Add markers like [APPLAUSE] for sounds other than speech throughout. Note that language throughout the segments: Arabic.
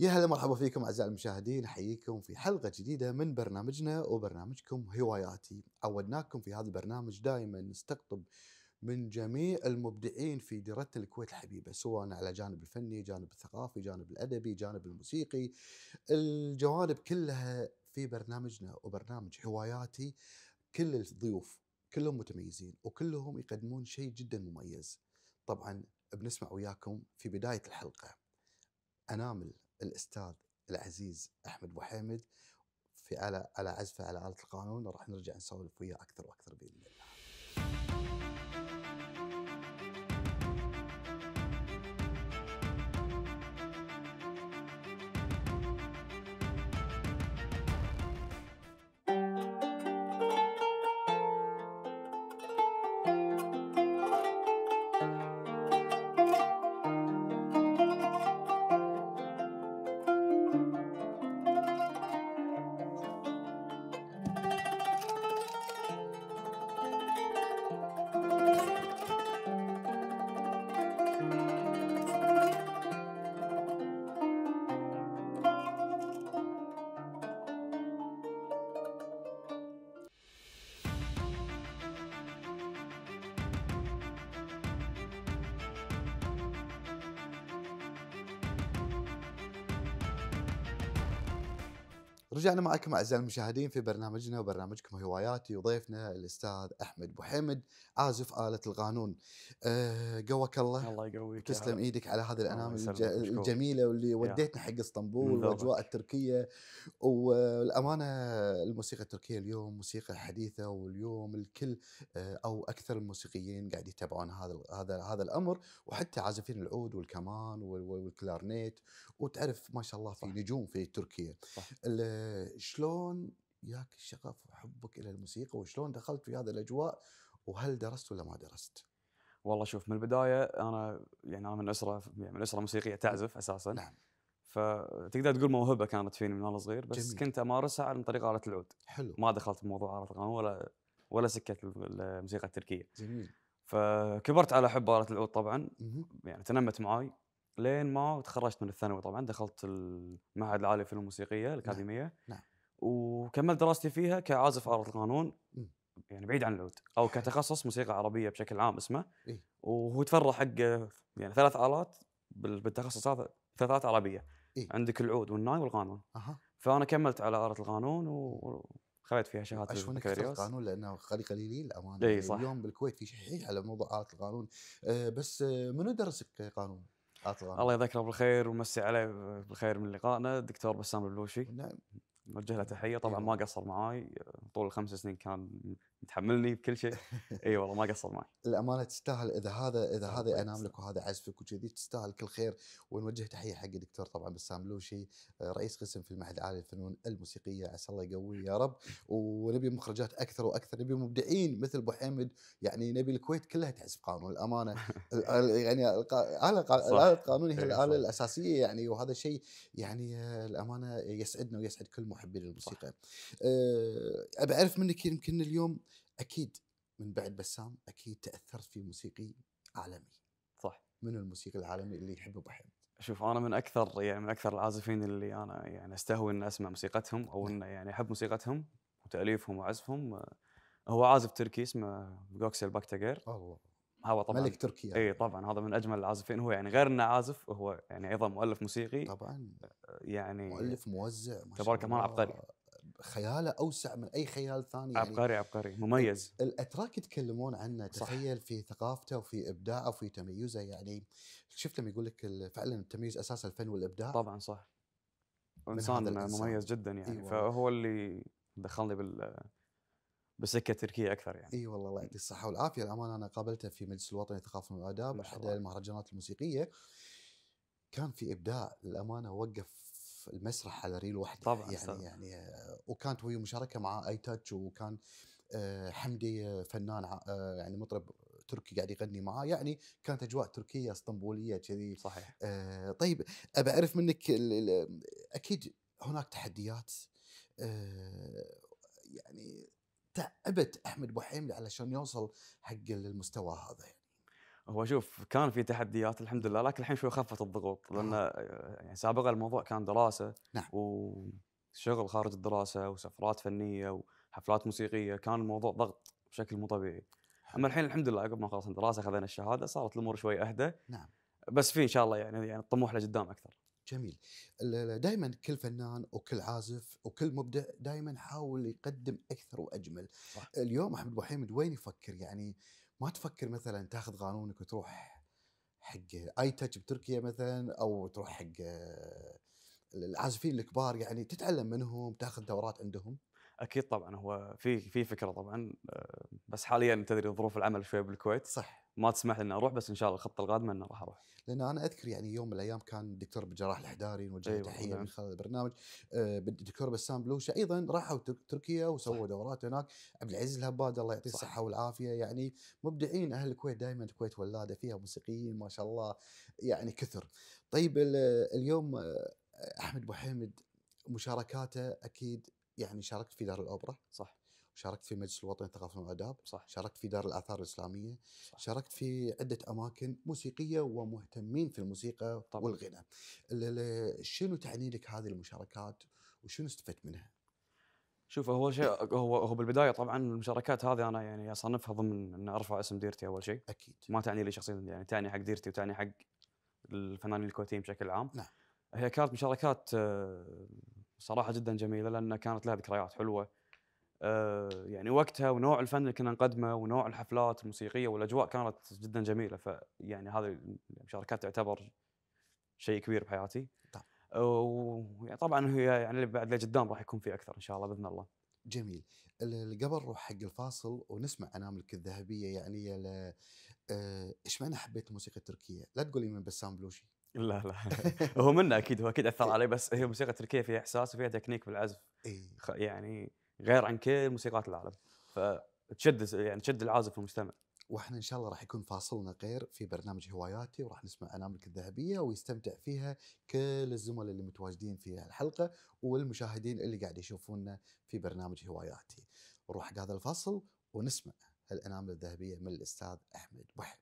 يا هلا مرحبا فيكم اعزائي المشاهدين احييكم في حلقه جديده من برنامجنا وبرنامجكم هواياتي عودناكم في هذا البرنامج دائما نستقطب من جميع المبدعين في ديرتنا الكويت الحبيبة سواء على جانب الفني جانب الثقافي جانب الأدبي جانب الموسيقي الجوانب كلها في برنامجنا وبرنامج هواياتي كل الضيوف كلهم متميزين وكلهم يقدمون شيء جدا مميز طبعا بنسمع وياكم في بداية الحلقة أنامل الاستاذ العزيز احمد ابو حامد في على على عزفه على اله القانون راح نرجع نسولف وياه اكثر واكثر باذن الله. رجعنا معكم اعزائي المشاهدين في برنامجنا وبرنامجكم هواياتي وضيفنا الاستاذ احمد بوحمد عازف اله القانون أه قواك الله الله يقويك تسلم ايدك على هذه الانام الجميله واللي وديتنا حق اسطنبول والاجواء التركيه والامانه الموسيقى التركيه اليوم موسيقى حديثه واليوم الكل آه، او اكثر الموسيقيين قاعد يتابعون هذا هذا هذا الامر وحتى عازفين العود والكمان والكلارنيت وتعرف ما شاء الله في صح. نجوم في تركيا صح. آه، شلون ياك الشغف وحبك الى الموسيقى وشلون دخلت في هذا الاجواء وهل درست ولا ما درست؟ والله شوف من البدايه انا يعني انا من اسره يعني من اسره موسيقيه تعزف اساسا نعم فتقدر تقول موهبه كانت فيني من وانا صغير بس جميل. كنت امارسها عن طريق اله العود حلو ما دخلت بموضوع اله القانون ولا ولا سكه الموسيقى التركيه جميل فكبرت على حب اله العود طبعا م يعني تنمت معاي لين ما تخرجت من الثانوي طبعا دخلت المعهد العالي في الموسيقيه نعم، الاكاديميه نعم. نعم. وكملت دراستي فيها كعازف آلة القانون يعني بعيد عن العود او كتخصص موسيقى عربيه بشكل عام اسمه إيه؟ وهو تفرع حق يعني ثلاث الات بالتخصص هذا ثلاثات عربيه إيه؟ عندك العود والناي والقانون أه. فانا كملت على آلة القانون وخذيت فيها شهاده البكالوريوس القانون لانه خلي قليلين الامانه إيه يعني صح. اليوم بالكويت في شحيح على موضوع آلة القانون أه بس آه، منو درسك قانون؟ أطلع. الله يذكره بالخير ومسي عليه بالخير من لقائنا الدكتور بسام البلوشي نعم نوجه له تحيه طبعا إيه. ما قصر معاي طول الخمس سنين كان متحملني بكل شيء [LAUGHS] اي والله ما قصر معي الامانه تستاهل اذا هذا اذا هذا انام لك وهذا عزفك وكذي تستاهل كل خير ونوجه تحيه حق الدكتور طبعا بسام لوشي آه، رئيس قسم في المعهد العالي للفنون الموسيقيه عسى الله يقويه يا رب ونبي مخرجات اكثر واكثر نبي مبدعين مثل ابو حمد يعني نبي الكويت كلها تعزف قانون الامانه [LAUGHS] يعني الاله القانوني هي الاله الاساسيه يعني وهذا شيء يعني آه، الامانه يسعدنا ويسعد كل محبي للموسيقى آه، ابي اعرف منك يمكن اليوم اكيد من بعد بسام اكيد تاثرت في موسيقي عالمي صح من الموسيقى العالمي اللي يحب ابو حمد شوف انا من اكثر يعني من اكثر العازفين اللي انا يعني استهوي ان اسمع موسيقتهم او نعم. ان يعني احب موسيقتهم وتاليفهم وعزفهم آه، هو عازف تركي اسمه جوكسل باكتاجير الله هو طبعا ملك تركيا يعني. اي طبعا هذا من اجمل العازفين هو يعني غير انه عازف هو يعني ايضا مؤلف موسيقي طبعا يعني مؤلف موزع تبارك الله عبقري خياله اوسع من اي خيال ثاني عبقري يعني عبقري مميز الاتراك يتكلمون عنه تخيل في ثقافته وفي ابداعه وفي تميزه يعني شفت لما يقول لك فعلا التميز اساس الفن والابداع طبعا صح انسان مميز جدا يعني إيوة. فهو اللي دخلني بال بسكه تركيه اكثر يعني. اي والله الله يعطيه الصحه والعافيه، الامانه انا قابلته في مجلس الوطني للثقافه والاداب احد المهرجانات الموسيقيه. كان في ابداع للامانه وقف المسرح على ريل وحده طبعا يعني صح. يعني وكانت وهي مشاركه مع اي تاتش وكان آه، حمدي فنان آه، يعني مطرب تركي قاعد يغني معاه يعني كانت اجواء تركيه اسطنبوليه كذي صحيح آه، طيب ابى اعرف منك اكيد هناك تحديات يعني تعبت احمد بوحيملي علشان يوصل حق المستوى هذا يعني. هو شوف كان في تحديات الحمد لله لكن الحين شوي خفت الضغوط لان يعني سابقا الموضوع كان دراسه نعم. وشغل خارج الدراسه وسفرات فنيه وحفلات موسيقيه كان الموضوع ضغط بشكل مو طبيعي اما الحين الحمد لله عقب ما خلصنا الدراسه اخذنا الشهاده صارت الامور شوي اهدى نعم بس في ان شاء الله يعني يعني الطموح لقدام اكثر جميل دائما كل فنان وكل عازف وكل مبدع دائما حاول يقدم اكثر واجمل صح. اليوم احمد ابو حميد وين يفكر يعني ما تفكر مثلا تاخذ قانونك وتروح حق اي تاتش بتركيا مثلا او تروح حق آه، العازفين الكبار يعني تتعلم منهم تاخذ دورات عندهم اكيد طبعا هو في في فكره طبعا آه، بس حاليا تدري ظروف العمل شويه بالكويت صح ما تسمح لي اني اروح بس ان شاء الله الخطه القادمه اني راح اروح. لان انا اذكر يعني يوم من الايام كان الدكتور بجراح الحداري نوجه أيوة تحيه نعم. من خلال البرنامج آه، الدكتور بسام بلوشه ايضا راحوا تركيا وسووا دورات هناك عبد العزيز الهباد الله يعطيه الصحه والعافيه يعني مبدعين اهل الكويت دائما الكويت ولاده فيها موسيقيين ما شاء الله يعني كثر. طيب اليوم آه، احمد بوحيمد حمد مشاركاته اكيد يعني شاركت في دار الاوبرا صح شاركت في مجلس الوطني للثقافه والاداب صح شاركت في دار الاثار الاسلاميه صح. شاركت في عده اماكن موسيقيه ومهتمين في الموسيقى طبعا. والغنى شنو تعني لك هذه المشاركات وشنو استفدت منها شوف هو شيء هو هو بالبدايه طبعا المشاركات هذه انا يعني اصنفها ضمن ان ارفع اسم ديرتي اول شيء اكيد ما تعني لي شخصيا يعني تعني حق ديرتي وتعني حق الفنانين الكويتيين بشكل عام نعم هي كانت مشاركات آه، صراحه جدا جميله لان كانت لها ذكريات حلوه آه، يعني وقتها ونوع الفن اللي كنا نقدمه ونوع الحفلات الموسيقيه والاجواء كانت جدا جميله فيعني هذه المشاركات يعني تعتبر شيء كبير بحياتي يعني طبعا وطبعا هي يعني بعد لقدام راح يكون في اكثر ان شاء الله باذن الله جميل قبل نروح حق الفاصل ونسمع اناملك الذهبيه يعني آه، ايش معنى حبيت الموسيقى التركيه؟ لا تقول لي من بسام بلوشي لا لا هو منه اكيد هو اكيد اثر علي بس هي الموسيقى التركيه فيها احساس وفيها تكنيك بالعزف إيه؟ يعني غير عن كل موسيقات العالم فتشد يعني تشد العازف المستمع واحنا ان شاء الله راح يكون فاصلنا غير في برنامج هواياتي وراح نسمع اناملك الذهبيه ويستمتع فيها كل الزملاء اللي متواجدين في الحلقه والمشاهدين اللي قاعد يشوفونا في برنامج هواياتي نروح هذا الفصل ونسمع الانامل الذهبيه من الاستاذ احمد وحد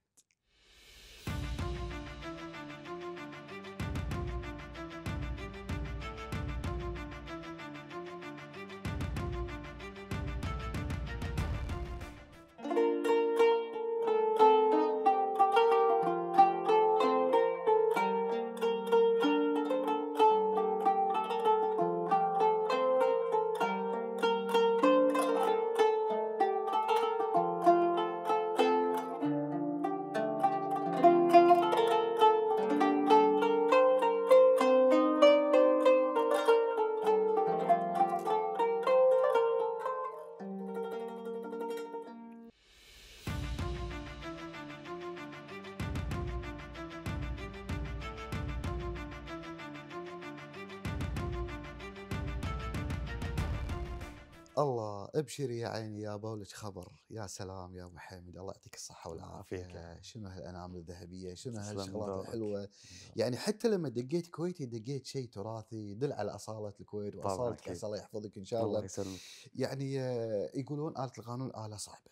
الله ابشري يا عيني يا بولج خبر يا سلام يا ابو حامد الله يعطيك الصحه والعافيه شنو هالانامل الذهبيه شنو هالشغلات الحلوه يعني حتى لما دقيت كويتي دقيت شيء تراثي يدل على اصاله الكويت واصاله كاس الله يحفظك ان شاء الله, الله يسلمك يعني آه، يقولون اله القانون اله صعبه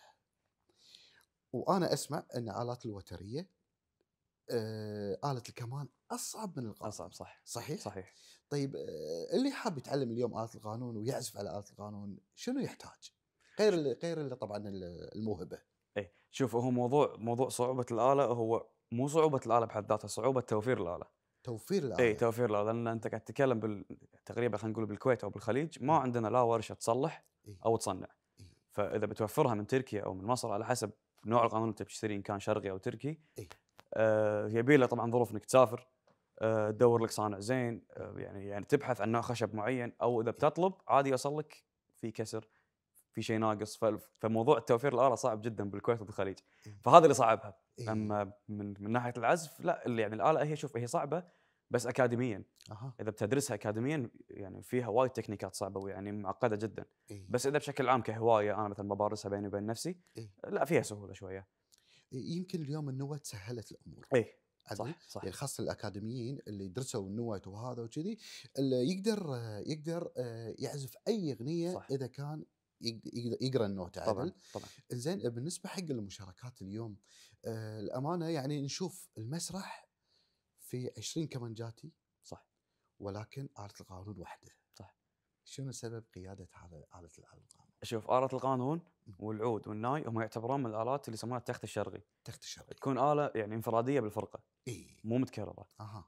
وانا اسمع ان الات الوتريه آه، آلة الكمان أصعب من القانون أصعب صح صحيح صحيح طيب آه، اللي حاب يتعلم اليوم آلة القانون ويعزف على آلة القانون شنو يحتاج؟ غير اللي غير اللي طبعا الموهبه. اي شوف هو موضوع موضوع صعوبه الاله هو مو صعوبه الاله بحد ذاتها صعوبه توفير الاله. توفير الاله. اي توفير الاله لان انت قاعد تتكلم بال... تقريبا خلينا نقول بالكويت او بالخليج ما إيه. عندنا لا ورشه تصلح إيه؟ او تصنع. إيه؟ فاذا بتوفرها من تركيا او من مصر على حسب نوع القانون اللي تشتريه ان كان شرقي او تركي. إيه؟ آه يبي له طبعا ظروف انك تسافر آه، تدور لك صانع زين آه، يعني يعني تبحث عن نوع خشب معين او اذا إيه. بتطلب عادي يوصل لك في كسر في شيء ناقص فموضوع توفير الاله صعب جدا بالكويت والخليج إيه. فهذا اللي صعبها إيه. اما من, من ناحيه العزف لا اللي يعني الاله هي شوف هي صعبه بس اكاديميا اذا بتدرسها اكاديميا يعني فيها وايد تكنيكات صعبه ويعني معقده جدا بس اذا بشكل عام كهوايه انا مثلا بمارسها بيني وبين نفسي لا فيها سهوله شويه يمكن اليوم النواه سهلت الامور اي صح صح يعني خاصه الاكاديميين اللي درسوا النوايت وهذا وكذي يقدر يقدر آه، يعزف اي اغنيه صح. اذا كان يقرا النوت عدل طبعا طبعا زين بالنسبه حق المشاركات اليوم آه، الامانه يعني نشوف المسرح في 20 كمانجاتي صح ولكن آلة القانون واحده صح شنو سبب قياده هذا آلة القانون؟ شوف آلة القانون والعود والناي هم يعتبرون من الآلات اللي يسمونها التخت الشرقي التخت الشرقي تكون آلة يعني انفرادية بالفرقة اي مو متكررة أها.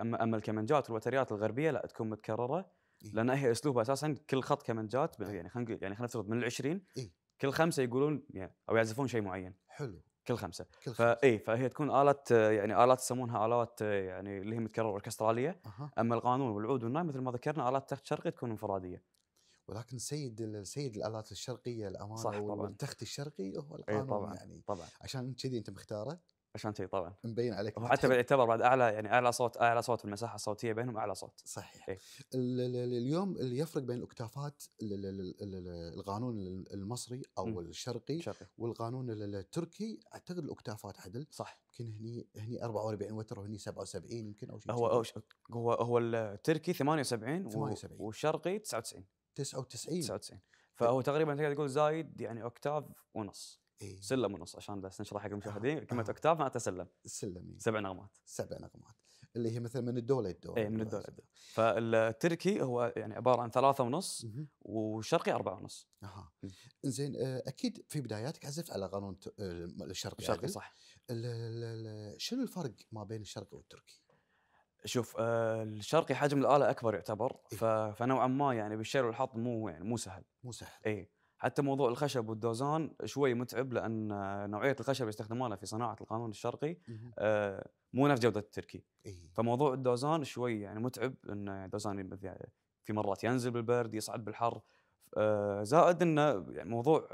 أما أما الكمنجات والوتريات الغربية لا تكون متكررة إيه؟ لان هي اسلوبها اساسا كل خط كمنجات يعني خلينا يعني خلينا نفترض من ال 20 إيه؟ كل خمسه يقولون يعني او يعزفون شيء معين حلو كل خمسه كل خمسه فاي فهي تكون الات يعني الات يسمونها الات يعني اللي هي متكرره اوركستراليه أه. اما القانون والعود والناي مثل ما ذكرنا الات تخت شرقي تكون انفراديه ولكن سيد سيد الالات الشرقيه الامانه صح طبعا والتخت الشرقي هو إيه القانون أي طبعا يعني طبعا عشان كذي انت مختاره عشان كذي طبعا مبين عليك وحتى يعتبر بعد اعلى يعني اعلى صوت اعلى صوت في المساحه الصوتيه بينهم اعلى صوت صحيح إيه؟ اليوم اللي يفرق بين الاكتافات القانون المصري او م. الشرقي شرقي. والقانون التركي اعتقد الاكتافات عدل صح يمكن هني هني 44 وتر وهني 77 يمكن او شيء هو هو هو التركي 78, 78 والشرقي 99 99 99 فهو تقريبا تقدر تقول زايد يعني اوكتاف ونص إيه؟ سلم ونص عشان بس نشرح حق آه. المشاهدين كلمه آه. اوكتاف معناتها سلم سلم إيه. سبع نغمات سبع نغمات اللي هي مثلا من الدوله للدوله اي من الدوله للدوله فالتركي هو يعني عباره عن ثلاثة ونص والشرقي أربعة ونص اها زين آه، اكيد في بداياتك عزفت على قانون آه، الشرقي الشرقي صح شنو الفرق ما بين الشرقي والتركي؟ شوف آه، الشرقي حجم الاله اكبر يعتبر إيه؟ فنوعا ما يعني بالشيل والحط مو يعني مو سهل مو سهل اي حتى موضوع الخشب والدوزان شوي متعب لان نوعيه الخشب اللي في صناعه القانون الشرقي آه، مو نفس جوده التركي إيه؟ فموضوع الدوزان شوي يعني متعب ان دوزان يعني في مرات ينزل بالبرد يصعد بالحر آه، زائد انه يعني موضوع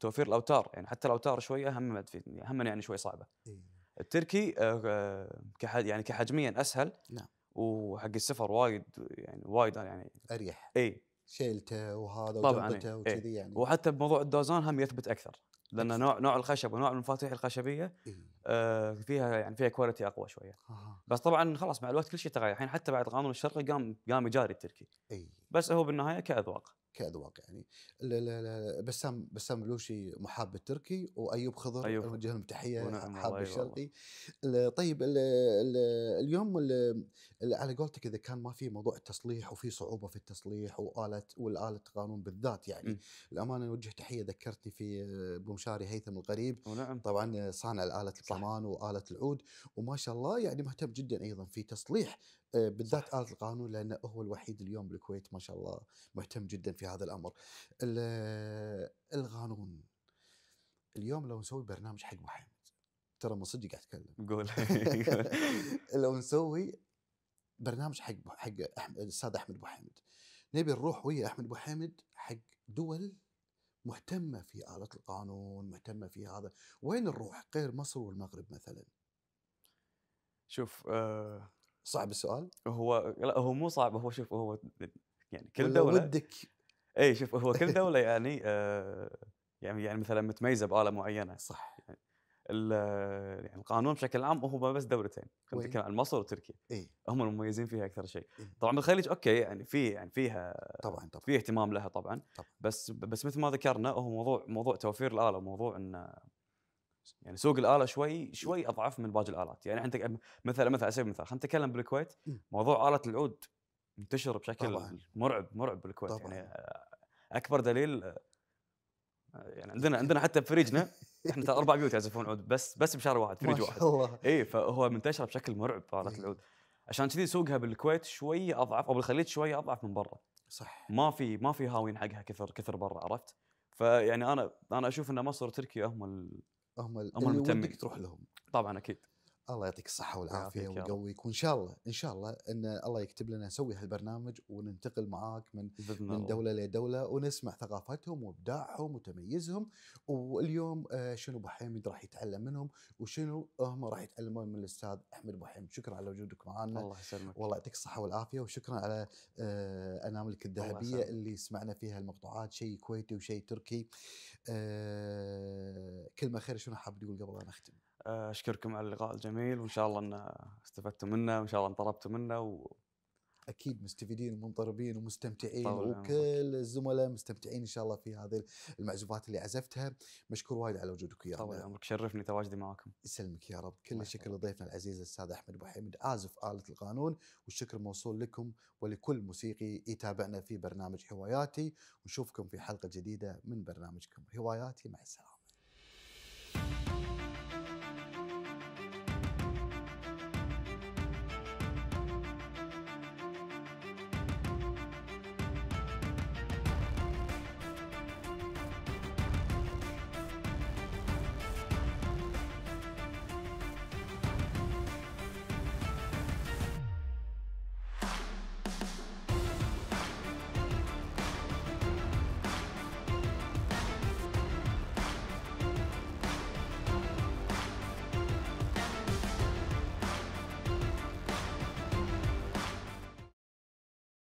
توفير الاوتار يعني حتى الاوتار شوي اهم في يعني اهم يعني شوي صعبه إيه؟ التركي آه، آه، كحد يعني كحجميا اسهل نعم وحق السفر وايد يعني وايد آه، يعني اريح اي شيلته وهذا وجبته وكذي إيه. يعني وحتى بموضوع الدوزان هم يثبت اكثر لان نوع نوع الخشب ونوع المفاتيح الخشبيه إيه؟ آه فيها يعني فيها كواليتي اقوى شويه آه. بس طبعا خلاص مع الوقت كل شيء تغير الحين حتى بعد قانون الشرقي قام قام يجاري التركي اي بس هو بالنهايه كاذواق كاذواق يعني بسام بسام بلوشي محاب التركي وايوب خضر أيوب. نوجه لهم تحيه حاب الشرقي طيب الـ الـ اليوم الـ على قولتك اذا كان ما في موضوع التصليح وفي صعوبه في التصليح والاله والاله قانون بالذات يعني م. إمم. الامانه نوجه تحيه ذكرتني في بمشاري هيثم الغريب ونعم. طبعا صانع الاله الكمان واله العود وما شاء الله يعني مهتم جدا ايضا في تصليح آه، بالذات آل القانون لأنه هو الوحيد اليوم بالكويت ما شاء الله مهتم جدا في هذا الأمر القانون اليوم لو نسوي برنامج حق محمد ترى من صدق قاعد اتكلم قول [LAUGHS] لو نسوي برنامج حق حق الاستاذ احمد ابو حامد نبي نروح ويا احمد ابو حامد حق دول مهتمه في اله القانون مهتمه في هذا وين نروح غير مصر والمغرب مثلا شوف آه صعب السؤال؟ هو لا هو مو صعب هو شوف هو يعني كل دولة ودك اي شوف هو كل [LAUGHS] دولة يعني آه، يعني يعني مثلا متميزة بآلة معينة صح يعني يعني القانون بشكل عام هو بس دولتين نتكلم عن مصر وتركيا إيه؟ هم المميزين فيها اكثر شيء إيه؟ طبعا الخليج اوكي يعني في يعني فيها طبعا طبعا في اهتمام لها طبعا, طبعا. بس بس مثل ما ذكرنا هو موضوع موضوع توفير الاله وموضوع ان يعني سوق الاله شوي إيه. شوي اضعف من باقي الالات يعني عندك مثلا مثلا على سبيل المثال خلينا نتكلم بالكويت إيه. موضوع اله العود منتشر بشكل طبعاً. مرعب مرعب بالكويت يعني طبعاً. يعني اكبر دليل آه، يعني عندنا عندنا حتى بفريجنا [LAUGHS] احنا اربع بيوت يعزفون عود بس بس بشهر واحد فريج واحد اي فهو منتشر بشكل مرعب اله إيه. العود عشان كذي سوقها بالكويت شوي اضعف او بالخليج شوي اضعف من برا صح ما في ما في هاوين حقها كثر كثر برا عرفت فيعني انا انا اشوف ان مصر وتركيا هم هم اللي ودك تروح لهم طبعا اكيد الله يعطيك الصحة والعافية ويقويك وان شاء الله ان شاء الله ان الله يكتب لنا نسوي هالبرنامج وننتقل معاك من من الله. دولة لدولة ونسمع ثقافتهم وابداعهم وتميزهم واليوم آه، شنو ابو حميد راح يتعلم منهم وشنو هم راح يتعلمون من الاستاذ احمد ابو حميد شكرا على وجودك معنا الله يسلمك والله يعطيك الصحة والعافية وشكرا على آه، اناملك الذهبية اللي سمعنا فيها المقطوعات شيء كويتي وشيء تركي آه، كلمة خير شنو حاب تقول قبل لا نختم آه، اشكركم على اللقاء الجميل وان شاء الله ان استفدتوا منه وان شاء الله انطربتوا منه و... اكيد مستفيدين ومنطربين ومستمتعين يعني وكل الزملاء مستمتعين ان شاء الله في هذه المعزوفات اللي عزفتها مشكور وايد على وجودك يا طال عمرك يعني شرفني تواجدي معكم يسلمك يا رب كل الشكر لضيفنا العزيز الاستاذ احمد ابو حميد عازف اله القانون والشكر موصول لكم ولكل موسيقي يتابعنا في برنامج هواياتي ونشوفكم في حلقه جديده من برنامجكم هواياتي مع السلامه